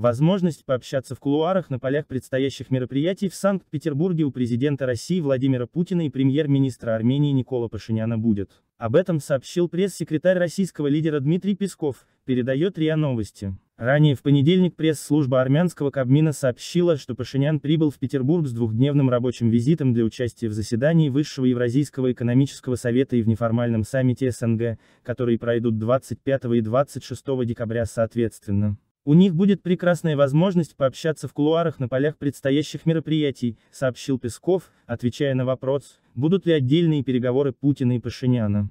Возможность пообщаться в кулуарах на полях предстоящих мероприятий в Санкт-Петербурге у президента России Владимира Путина и премьер-министра Армении Никола Пашиняна будет. Об этом сообщил пресс-секретарь российского лидера Дмитрий Песков, передает РИА Новости. Ранее в понедельник пресс-служба армянского Кабмина сообщила, что Пашинян прибыл в Петербург с двухдневным рабочим визитом для участия в заседании Высшего Евразийского экономического совета и в неформальном саммите СНГ, которые пройдут 25 и 26 декабря соответственно. У них будет прекрасная возможность пообщаться в кулуарах на полях предстоящих мероприятий, сообщил Песков, отвечая на вопрос, будут ли отдельные переговоры Путина и Пашиняна.